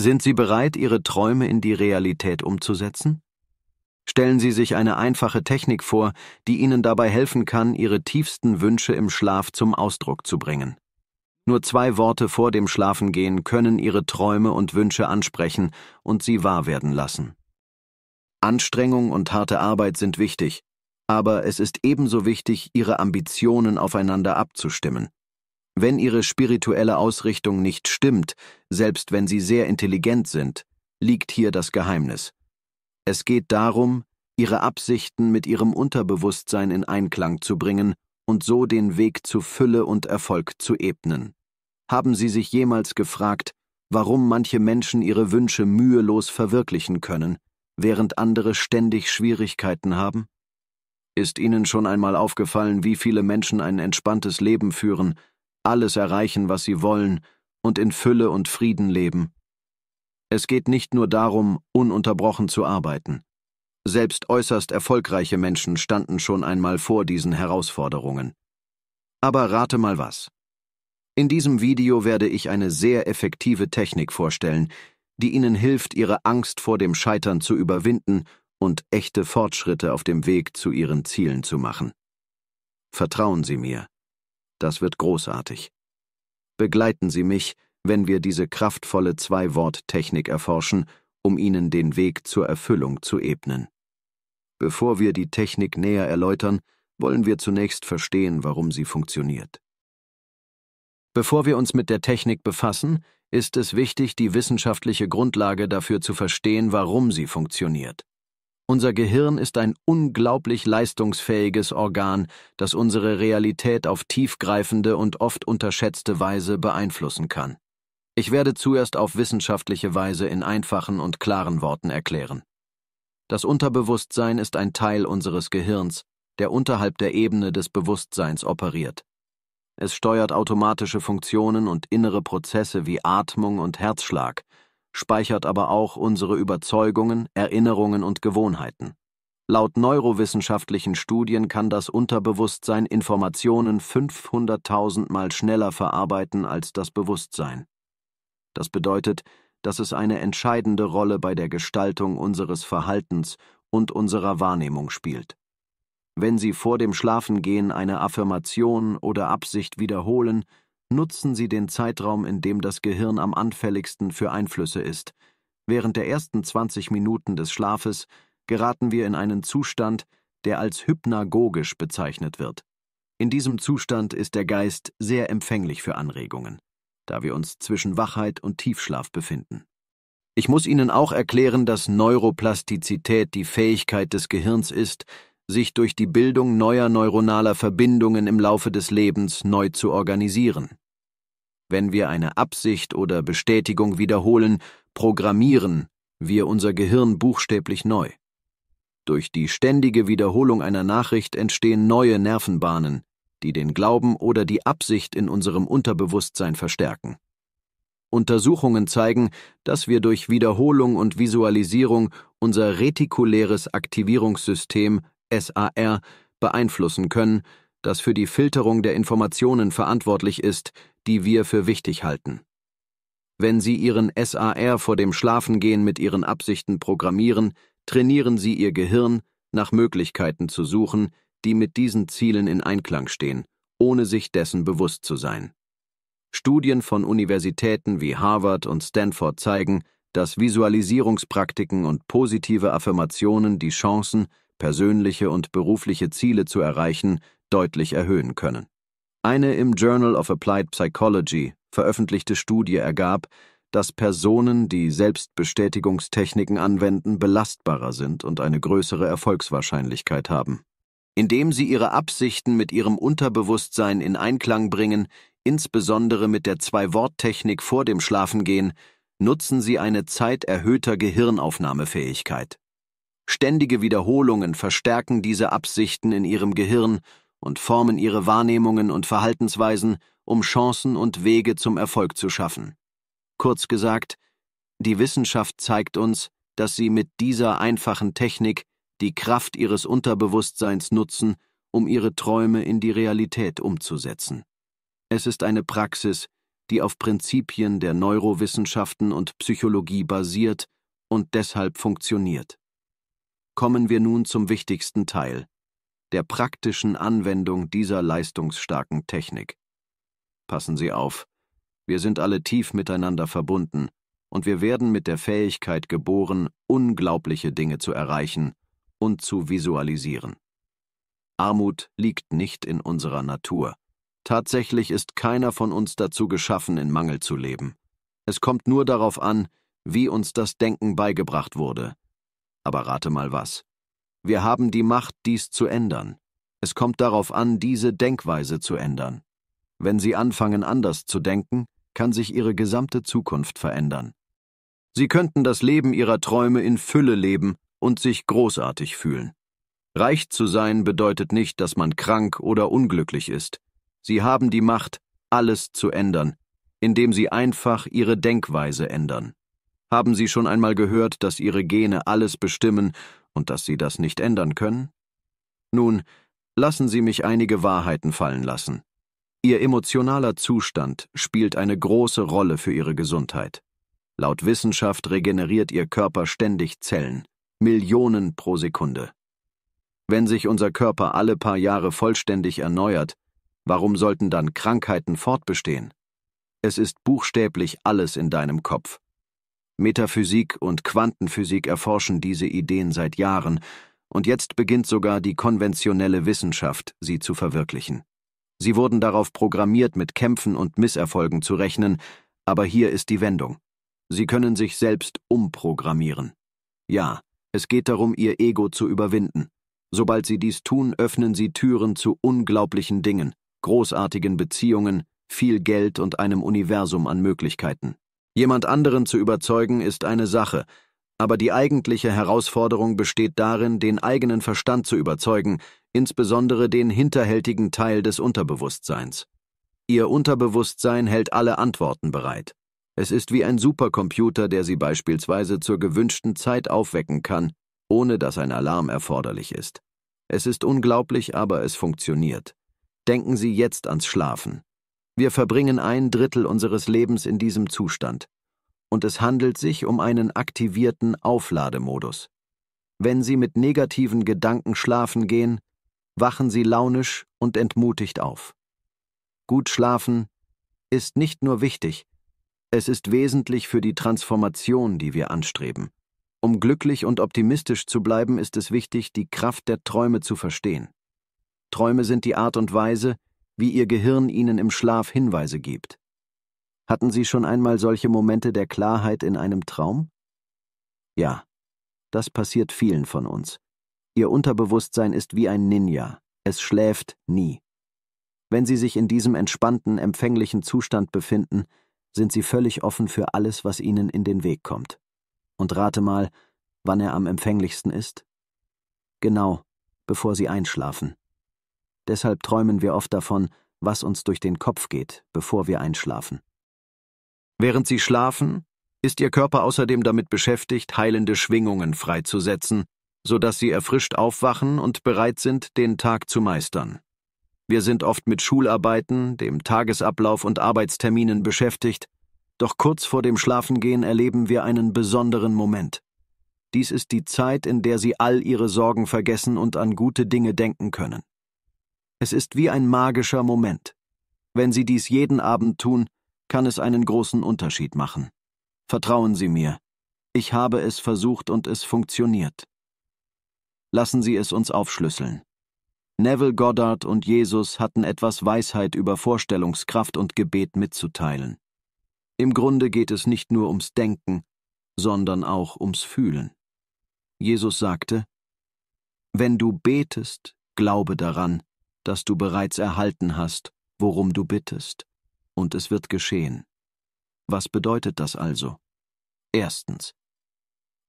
Sind Sie bereit, Ihre Träume in die Realität umzusetzen? Stellen Sie sich eine einfache Technik vor, die Ihnen dabei helfen kann, Ihre tiefsten Wünsche im Schlaf zum Ausdruck zu bringen. Nur zwei Worte vor dem Schlafengehen können Ihre Träume und Wünsche ansprechen und sie wahr werden lassen. Anstrengung und harte Arbeit sind wichtig, aber es ist ebenso wichtig, Ihre Ambitionen aufeinander abzustimmen wenn ihre spirituelle Ausrichtung nicht stimmt, selbst wenn sie sehr intelligent sind, liegt hier das Geheimnis. Es geht darum, ihre Absichten mit ihrem Unterbewusstsein in Einklang zu bringen und so den Weg zu Fülle und Erfolg zu ebnen. Haben Sie sich jemals gefragt, warum manche Menschen ihre Wünsche mühelos verwirklichen können, während andere ständig Schwierigkeiten haben? Ist Ihnen schon einmal aufgefallen, wie viele Menschen ein entspanntes Leben führen, alles erreichen, was sie wollen, und in Fülle und Frieden leben. Es geht nicht nur darum, ununterbrochen zu arbeiten. Selbst äußerst erfolgreiche Menschen standen schon einmal vor diesen Herausforderungen. Aber rate mal was. In diesem Video werde ich eine sehr effektive Technik vorstellen, die Ihnen hilft, Ihre Angst vor dem Scheitern zu überwinden und echte Fortschritte auf dem Weg zu Ihren Zielen zu machen. Vertrauen Sie mir. Das wird großartig. Begleiten Sie mich, wenn wir diese kraftvolle Zwei-Wort-Technik erforschen, um Ihnen den Weg zur Erfüllung zu ebnen. Bevor wir die Technik näher erläutern, wollen wir zunächst verstehen, warum sie funktioniert. Bevor wir uns mit der Technik befassen, ist es wichtig, die wissenschaftliche Grundlage dafür zu verstehen, warum sie funktioniert. Unser Gehirn ist ein unglaublich leistungsfähiges Organ, das unsere Realität auf tiefgreifende und oft unterschätzte Weise beeinflussen kann. Ich werde zuerst auf wissenschaftliche Weise in einfachen und klaren Worten erklären. Das Unterbewusstsein ist ein Teil unseres Gehirns, der unterhalb der Ebene des Bewusstseins operiert. Es steuert automatische Funktionen und innere Prozesse wie Atmung und Herzschlag, speichert aber auch unsere Überzeugungen, Erinnerungen und Gewohnheiten. Laut neurowissenschaftlichen Studien kann das Unterbewusstsein Informationen 500.000 Mal schneller verarbeiten als das Bewusstsein. Das bedeutet, dass es eine entscheidende Rolle bei der Gestaltung unseres Verhaltens und unserer Wahrnehmung spielt. Wenn Sie vor dem Schlafengehen eine Affirmation oder Absicht wiederholen, nutzen Sie den Zeitraum, in dem das Gehirn am anfälligsten für Einflüsse ist. Während der ersten 20 Minuten des Schlafes geraten wir in einen Zustand, der als hypnagogisch bezeichnet wird. In diesem Zustand ist der Geist sehr empfänglich für Anregungen, da wir uns zwischen Wachheit und Tiefschlaf befinden. Ich muss Ihnen auch erklären, dass Neuroplastizität die Fähigkeit des Gehirns ist, sich durch die Bildung neuer neuronaler Verbindungen im Laufe des Lebens neu zu organisieren. Wenn wir eine Absicht oder Bestätigung wiederholen, programmieren wir unser Gehirn buchstäblich neu. Durch die ständige Wiederholung einer Nachricht entstehen neue Nervenbahnen, die den Glauben oder die Absicht in unserem Unterbewusstsein verstärken. Untersuchungen zeigen, dass wir durch Wiederholung und Visualisierung unser retikuläres Aktivierungssystem SAR beeinflussen können, das für die Filterung der Informationen verantwortlich ist, die wir für wichtig halten. Wenn Sie Ihren SAR vor dem Schlafengehen mit Ihren Absichten programmieren, trainieren Sie Ihr Gehirn, nach Möglichkeiten zu suchen, die mit diesen Zielen in Einklang stehen, ohne sich dessen bewusst zu sein. Studien von Universitäten wie Harvard und Stanford zeigen, dass Visualisierungspraktiken und positive Affirmationen die Chancen, persönliche und berufliche Ziele zu erreichen, deutlich erhöhen können. Eine im Journal of Applied Psychology veröffentlichte Studie ergab, dass Personen, die Selbstbestätigungstechniken anwenden, belastbarer sind und eine größere Erfolgswahrscheinlichkeit haben. Indem sie ihre Absichten mit ihrem Unterbewusstsein in Einklang bringen, insbesondere mit der Zwei-Wort-Technik vor dem Schlafengehen, nutzen sie eine Zeit erhöhter Gehirnaufnahmefähigkeit. Ständige Wiederholungen verstärken diese Absichten in ihrem Gehirn und formen ihre Wahrnehmungen und Verhaltensweisen, um Chancen und Wege zum Erfolg zu schaffen. Kurz gesagt, die Wissenschaft zeigt uns, dass sie mit dieser einfachen Technik die Kraft ihres Unterbewusstseins nutzen, um ihre Träume in die Realität umzusetzen. Es ist eine Praxis, die auf Prinzipien der Neurowissenschaften und Psychologie basiert und deshalb funktioniert. Kommen wir nun zum wichtigsten Teil, der praktischen Anwendung dieser leistungsstarken Technik. Passen Sie auf, wir sind alle tief miteinander verbunden, und wir werden mit der Fähigkeit geboren, unglaubliche Dinge zu erreichen und zu visualisieren. Armut liegt nicht in unserer Natur. Tatsächlich ist keiner von uns dazu geschaffen, in Mangel zu leben. Es kommt nur darauf an, wie uns das Denken beigebracht wurde. Aber rate mal was. Wir haben die Macht, dies zu ändern. Es kommt darauf an, diese Denkweise zu ändern. Wenn Sie anfangen anders zu denken, kann sich Ihre gesamte Zukunft verändern. Sie könnten das Leben Ihrer Träume in Fülle leben und sich großartig fühlen. Reich zu sein bedeutet nicht, dass man krank oder unglücklich ist. Sie haben die Macht, alles zu ändern, indem Sie einfach Ihre Denkweise ändern. Haben Sie schon einmal gehört, dass Ihre Gene alles bestimmen und dass Sie das nicht ändern können? Nun, lassen Sie mich einige Wahrheiten fallen lassen. Ihr emotionaler Zustand spielt eine große Rolle für Ihre Gesundheit. Laut Wissenschaft regeneriert Ihr Körper ständig Zellen, Millionen pro Sekunde. Wenn sich unser Körper alle paar Jahre vollständig erneuert, warum sollten dann Krankheiten fortbestehen? Es ist buchstäblich alles in deinem Kopf. Metaphysik und Quantenphysik erforschen diese Ideen seit Jahren, und jetzt beginnt sogar die konventionelle Wissenschaft, sie zu verwirklichen. Sie wurden darauf programmiert, mit Kämpfen und Misserfolgen zu rechnen, aber hier ist die Wendung. Sie können sich selbst umprogrammieren. Ja, es geht darum, ihr Ego zu überwinden. Sobald sie dies tun, öffnen sie Türen zu unglaublichen Dingen, großartigen Beziehungen, viel Geld und einem Universum an Möglichkeiten. Jemand anderen zu überzeugen ist eine Sache, aber die eigentliche Herausforderung besteht darin, den eigenen Verstand zu überzeugen, insbesondere den hinterhältigen Teil des Unterbewusstseins. Ihr Unterbewusstsein hält alle Antworten bereit. Es ist wie ein Supercomputer, der Sie beispielsweise zur gewünschten Zeit aufwecken kann, ohne dass ein Alarm erforderlich ist. Es ist unglaublich, aber es funktioniert. Denken Sie jetzt ans Schlafen. Wir verbringen ein Drittel unseres Lebens in diesem Zustand. Und es handelt sich um einen aktivierten Auflademodus. Wenn Sie mit negativen Gedanken schlafen gehen, wachen Sie launisch und entmutigt auf. Gut schlafen ist nicht nur wichtig, es ist wesentlich für die Transformation, die wir anstreben. Um glücklich und optimistisch zu bleiben, ist es wichtig, die Kraft der Träume zu verstehen. Träume sind die Art und Weise, wie ihr Gehirn ihnen im Schlaf Hinweise gibt. Hatten Sie schon einmal solche Momente der Klarheit in einem Traum? Ja, das passiert vielen von uns. Ihr Unterbewusstsein ist wie ein Ninja, es schläft nie. Wenn Sie sich in diesem entspannten, empfänglichen Zustand befinden, sind Sie völlig offen für alles, was Ihnen in den Weg kommt. Und rate mal, wann er am empfänglichsten ist? Genau, bevor Sie einschlafen. Deshalb träumen wir oft davon, was uns durch den Kopf geht, bevor wir einschlafen. Während sie schlafen, ist ihr Körper außerdem damit beschäftigt, heilende Schwingungen freizusetzen, sodass sie erfrischt aufwachen und bereit sind, den Tag zu meistern. Wir sind oft mit Schularbeiten, dem Tagesablauf und Arbeitsterminen beschäftigt, doch kurz vor dem Schlafengehen erleben wir einen besonderen Moment. Dies ist die Zeit, in der sie all ihre Sorgen vergessen und an gute Dinge denken können. Es ist wie ein magischer Moment. Wenn Sie dies jeden Abend tun, kann es einen großen Unterschied machen. Vertrauen Sie mir. Ich habe es versucht und es funktioniert. Lassen Sie es uns aufschlüsseln. Neville Goddard und Jesus hatten etwas Weisheit über Vorstellungskraft und Gebet mitzuteilen. Im Grunde geht es nicht nur ums Denken, sondern auch ums Fühlen. Jesus sagte, Wenn du betest, glaube daran, dass du bereits erhalten hast, worum du bittest, und es wird geschehen. Was bedeutet das also? Erstens.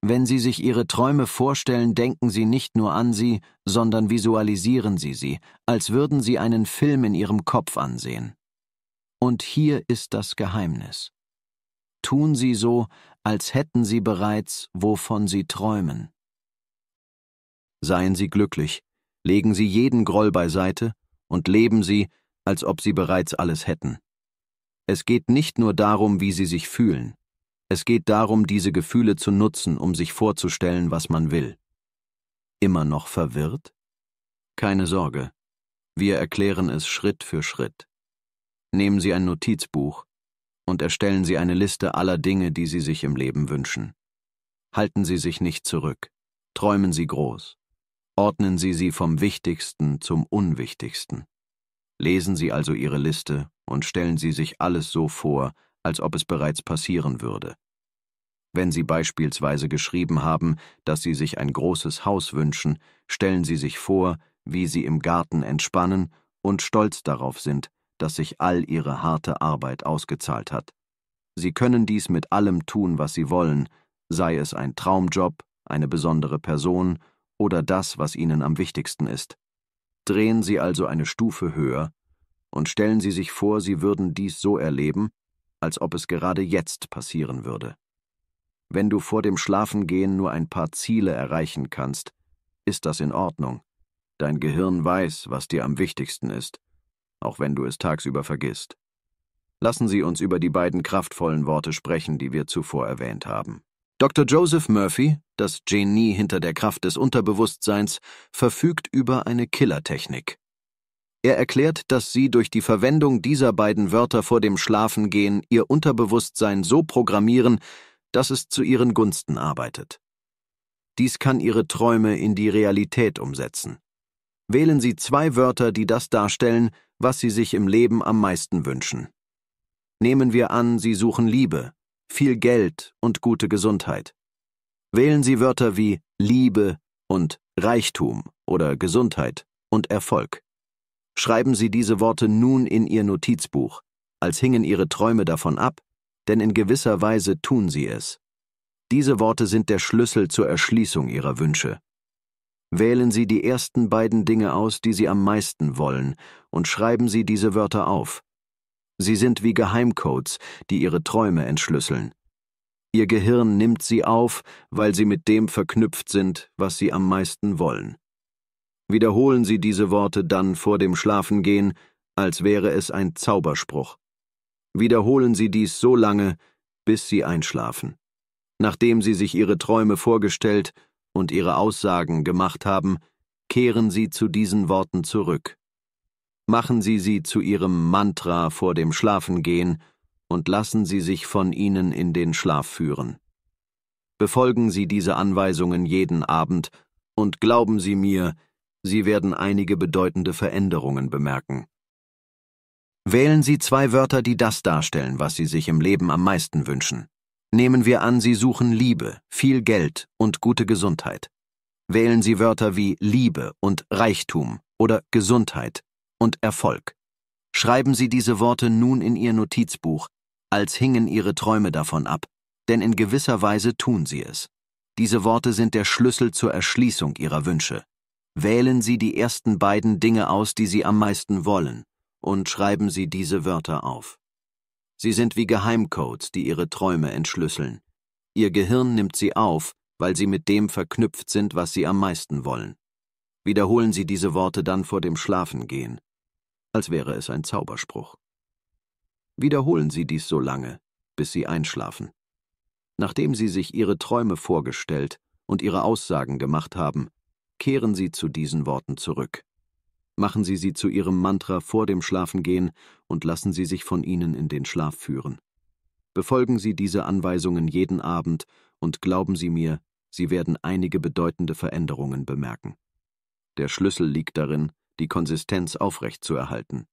Wenn Sie sich Ihre Träume vorstellen, denken Sie nicht nur an sie, sondern visualisieren Sie sie, als würden Sie einen Film in Ihrem Kopf ansehen. Und hier ist das Geheimnis. Tun Sie so, als hätten Sie bereits, wovon Sie träumen. Seien Sie glücklich, legen sie jeden Groll beiseite und leben sie, als ob sie bereits alles hätten. Es geht nicht nur darum, wie sie sich fühlen, es geht darum, diese Gefühle zu nutzen, um sich vorzustellen, was man will. Immer noch verwirrt? Keine Sorge, wir erklären es Schritt für Schritt. Nehmen Sie ein Notizbuch und erstellen Sie eine Liste aller Dinge, die Sie sich im Leben wünschen. Halten Sie sich nicht zurück, träumen Sie groß. Ordnen Sie sie vom Wichtigsten zum Unwichtigsten. Lesen Sie also Ihre Liste und stellen Sie sich alles so vor, als ob es bereits passieren würde. Wenn Sie beispielsweise geschrieben haben, dass Sie sich ein großes Haus wünschen, stellen Sie sich vor, wie Sie im Garten entspannen und stolz darauf sind, dass sich all Ihre harte Arbeit ausgezahlt hat. Sie können dies mit allem tun, was Sie wollen, sei es ein Traumjob, eine besondere Person oder das, was Ihnen am wichtigsten ist. Drehen Sie also eine Stufe höher und stellen Sie sich vor, Sie würden dies so erleben, als ob es gerade jetzt passieren würde. Wenn du vor dem Schlafengehen nur ein paar Ziele erreichen kannst, ist das in Ordnung. Dein Gehirn weiß, was dir am wichtigsten ist, auch wenn du es tagsüber vergisst. Lassen Sie uns über die beiden kraftvollen Worte sprechen, die wir zuvor erwähnt haben. Dr. Joseph Murphy, das Genie hinter der Kraft des Unterbewusstseins, verfügt über eine Killertechnik. Er erklärt, dass sie durch die Verwendung dieser beiden Wörter vor dem Schlafengehen ihr Unterbewusstsein so programmieren, dass es zu ihren Gunsten arbeitet. Dies kann ihre Träume in die Realität umsetzen. Wählen Sie zwei Wörter, die das darstellen, was Sie sich im Leben am meisten wünschen. Nehmen wir an, Sie suchen Liebe, viel Geld und gute Gesundheit. Wählen Sie Wörter wie Liebe und Reichtum oder Gesundheit und Erfolg. Schreiben Sie diese Worte nun in Ihr Notizbuch, als hingen Ihre Träume davon ab, denn in gewisser Weise tun Sie es. Diese Worte sind der Schlüssel zur Erschließung Ihrer Wünsche. Wählen Sie die ersten beiden Dinge aus, die Sie am meisten wollen, und schreiben Sie diese Wörter auf. Sie sind wie Geheimcodes, die ihre Träume entschlüsseln. Ihr Gehirn nimmt sie auf, weil sie mit dem verknüpft sind, was sie am meisten wollen. Wiederholen Sie diese Worte dann vor dem Schlafengehen, als wäre es ein Zauberspruch. Wiederholen Sie dies so lange, bis Sie einschlafen. Nachdem Sie sich Ihre Träume vorgestellt und Ihre Aussagen gemacht haben, kehren Sie zu diesen Worten zurück machen Sie sie zu Ihrem Mantra vor dem Schlafengehen und lassen Sie sich von ihnen in den Schlaf führen. Befolgen Sie diese Anweisungen jeden Abend und glauben Sie mir, Sie werden einige bedeutende Veränderungen bemerken. Wählen Sie zwei Wörter, die das darstellen, was Sie sich im Leben am meisten wünschen. Nehmen wir an, Sie suchen Liebe, viel Geld und gute Gesundheit. Wählen Sie Wörter wie Liebe und Reichtum oder Gesundheit und Erfolg. Schreiben Sie diese Worte nun in Ihr Notizbuch, als hingen Ihre Träume davon ab, denn in gewisser Weise tun Sie es. Diese Worte sind der Schlüssel zur Erschließung Ihrer Wünsche. Wählen Sie die ersten beiden Dinge aus, die Sie am meisten wollen, und schreiben Sie diese Wörter auf. Sie sind wie Geheimcodes, die Ihre Träume entschlüsseln. Ihr Gehirn nimmt sie auf, weil sie mit dem verknüpft sind, was Sie am meisten wollen. Wiederholen Sie diese Worte dann vor dem Schlafengehen als wäre es ein Zauberspruch. Wiederholen Sie dies so lange, bis Sie einschlafen. Nachdem Sie sich Ihre Träume vorgestellt und Ihre Aussagen gemacht haben, kehren Sie zu diesen Worten zurück. Machen Sie sie zu Ihrem Mantra vor dem Schlafengehen und lassen Sie sich von ihnen in den Schlaf führen. Befolgen Sie diese Anweisungen jeden Abend und glauben Sie mir, Sie werden einige bedeutende Veränderungen bemerken. Der Schlüssel liegt darin, die Konsistenz aufrechtzuerhalten.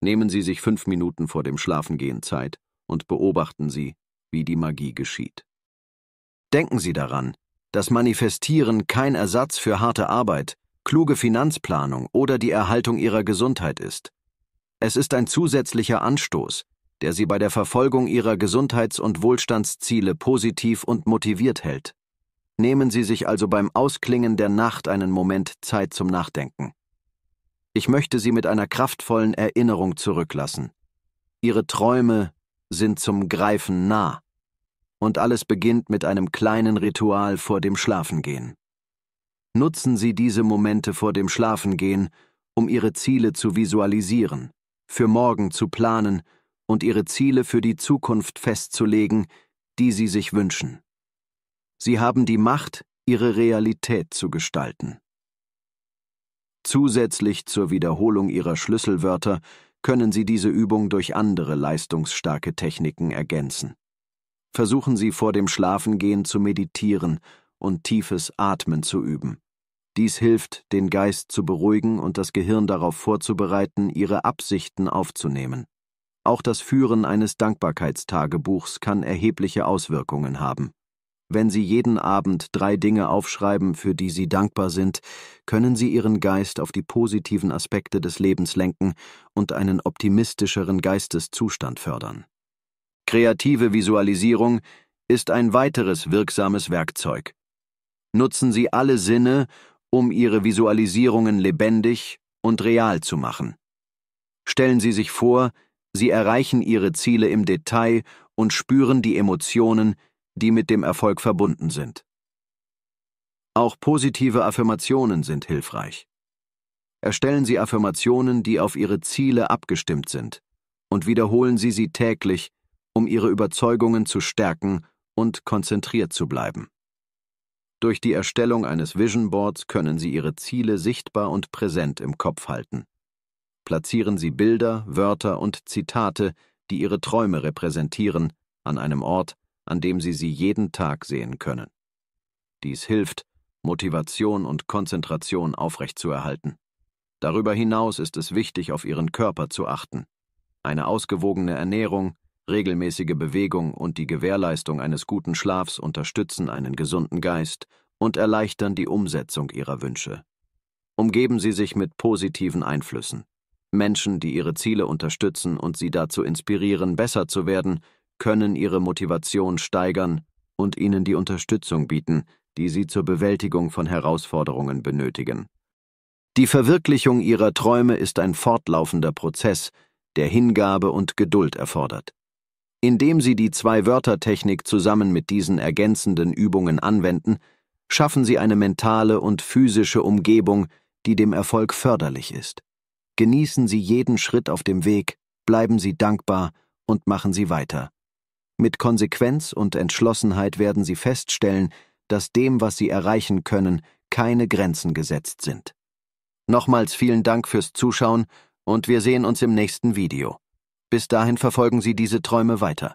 Nehmen Sie sich fünf Minuten vor dem Schlafengehen Zeit und beobachten Sie, wie die Magie geschieht. Denken Sie daran, dass Manifestieren kein Ersatz für harte Arbeit, kluge Finanzplanung oder die Erhaltung Ihrer Gesundheit ist. Es ist ein zusätzlicher Anstoß, der Sie bei der Verfolgung Ihrer Gesundheits- und Wohlstandsziele positiv und motiviert hält. Nehmen Sie sich also beim Ausklingen der Nacht einen Moment Zeit zum Nachdenken. Ich möchte Sie mit einer kraftvollen Erinnerung zurücklassen. Ihre Träume sind zum Greifen nah. Und alles beginnt mit einem kleinen Ritual vor dem Schlafengehen. Nutzen Sie diese Momente vor dem Schlafengehen, um Ihre Ziele zu visualisieren, für morgen zu planen und Ihre Ziele für die Zukunft festzulegen, die Sie sich wünschen. Sie haben die Macht, Ihre Realität zu gestalten. Zusätzlich zur Wiederholung ihrer Schlüsselwörter können Sie diese Übung durch andere leistungsstarke Techniken ergänzen. Versuchen Sie vor dem Schlafengehen zu meditieren und tiefes Atmen zu üben. Dies hilft, den Geist zu beruhigen und das Gehirn darauf vorzubereiten, ihre Absichten aufzunehmen. Auch das Führen eines Dankbarkeitstagebuchs kann erhebliche Auswirkungen haben. Wenn Sie jeden Abend drei Dinge aufschreiben, für die Sie dankbar sind, können Sie Ihren Geist auf die positiven Aspekte des Lebens lenken und einen optimistischeren Geisteszustand fördern. Kreative Visualisierung ist ein weiteres wirksames Werkzeug. Nutzen Sie alle Sinne, um Ihre Visualisierungen lebendig und real zu machen. Stellen Sie sich vor, Sie erreichen Ihre Ziele im Detail und spüren die Emotionen, die mit dem Erfolg verbunden sind. Auch positive Affirmationen sind hilfreich. Erstellen Sie Affirmationen, die auf Ihre Ziele abgestimmt sind, und wiederholen Sie sie täglich, um Ihre Überzeugungen zu stärken und konzentriert zu bleiben. Durch die Erstellung eines Vision Boards können Sie Ihre Ziele sichtbar und präsent im Kopf halten. Platzieren Sie Bilder, Wörter und Zitate, die Ihre Träume repräsentieren, an einem Ort, an dem sie sie jeden Tag sehen können. Dies hilft, Motivation und Konzentration aufrechtzuerhalten. Darüber hinaus ist es wichtig, auf ihren Körper zu achten. Eine ausgewogene Ernährung, regelmäßige Bewegung und die Gewährleistung eines guten Schlafs unterstützen einen gesunden Geist und erleichtern die Umsetzung ihrer Wünsche. Umgeben Sie sich mit positiven Einflüssen. Menschen, die ihre Ziele unterstützen und sie dazu inspirieren, besser zu werden, können ihre Motivation steigern und ihnen die Unterstützung bieten, die sie zur Bewältigung von Herausforderungen benötigen. Die Verwirklichung ihrer Träume ist ein fortlaufender Prozess, der Hingabe und Geduld erfordert. Indem Sie die Zwei-Wörter-Technik zusammen mit diesen ergänzenden Übungen anwenden, schaffen Sie eine mentale und physische Umgebung, die dem Erfolg förderlich ist. Genießen Sie jeden Schritt auf dem Weg, bleiben Sie dankbar und machen Sie weiter. Mit Konsequenz und Entschlossenheit werden sie feststellen, dass dem, was sie erreichen können, keine Grenzen gesetzt sind. Nochmals vielen Dank fürs Zuschauen und wir sehen uns im nächsten Video. Bis dahin verfolgen Sie diese Träume weiter.